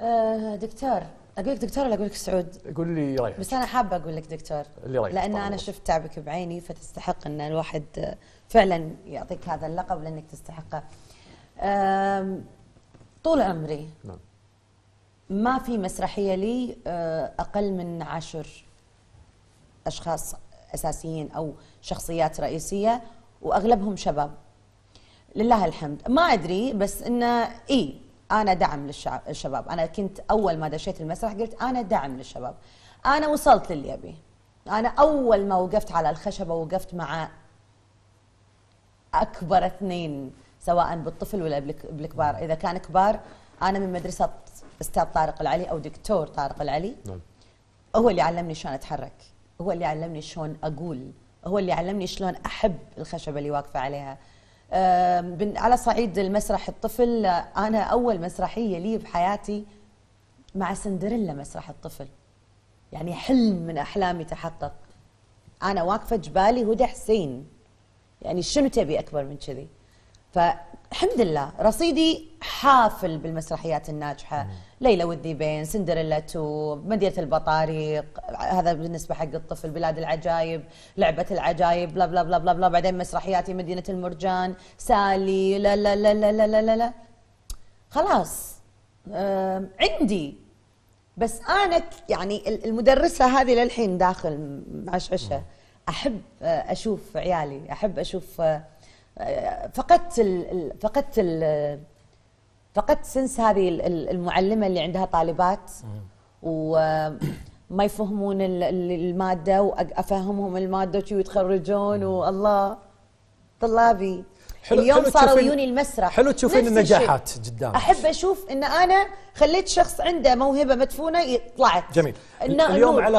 آه، دكتور اقول لك دكتور ولا اقول لك سعود؟ قول لي رايك بس انا حابه اقول لك دكتور اللي رايك لان انا شفت تعبك بعيني فتستحق ان الواحد فعلا يعطيك هذا اللقب لانك تستحقه. طول عمري نعم ما في مسرحيه لي آه، اقل من عشر اشخاص اساسيين او شخصيات رئيسيه واغلبهم شباب. لله الحمد ما ادري بس انه اي انا دعم للشباب انا كنت اول ما دشيت المسرح قلت انا دعم للشباب انا وصلت للي ابيه انا اول ما وقفت على الخشبه وقفت مع اكبر اثنين سواء بالطفل ولا بالكبار اذا كان كبار انا من مدرسه استاذ طارق العلي او دكتور طارق العلي نعم. هو اللي علمني شلون اتحرك هو اللي علمني شلون اقول هو اللي علمني شلون احب الخشبه اللي واقفه عليها على صعيد المسرح الطفل انا اول مسرحيه لي بحياتي مع سندريلا مسرح الطفل يعني حلم من احلامي تحقق انا واقفه جبالي هدى حسين يعني شنو تبي اكبر من كذي فالحمد لله رصيدي حافل بالمسرحيات الناجحة ليلى والذيبين سندريلا 2 مدينة البطاريق هذا بالنسبة حق الطفل بلاد العجايب لعبة العجايب بلا بلا بلا بلا بلا بعدين مسرحياتي مدينة المرجان سالي لا لا لا لا لا لا, لا. خلاص عندي بس انا يعني المدرسه هذه للحين داخل معشعشه احب آه، اشوف عيالي احب اشوف آه، فقدت الـ فقدت الـ فقدت سنس هذه المعلمه اللي عندها طالبات وما يفهمون الماده وافهمهم الماده ويتخرجون والله طلابي حلو اليوم حلو صاروا يوني المسرح حلو تشوفين النجاحات قدامك احب اشوف ان انا خليت شخص عنده موهبه مدفونه طلعت جميل اليوم على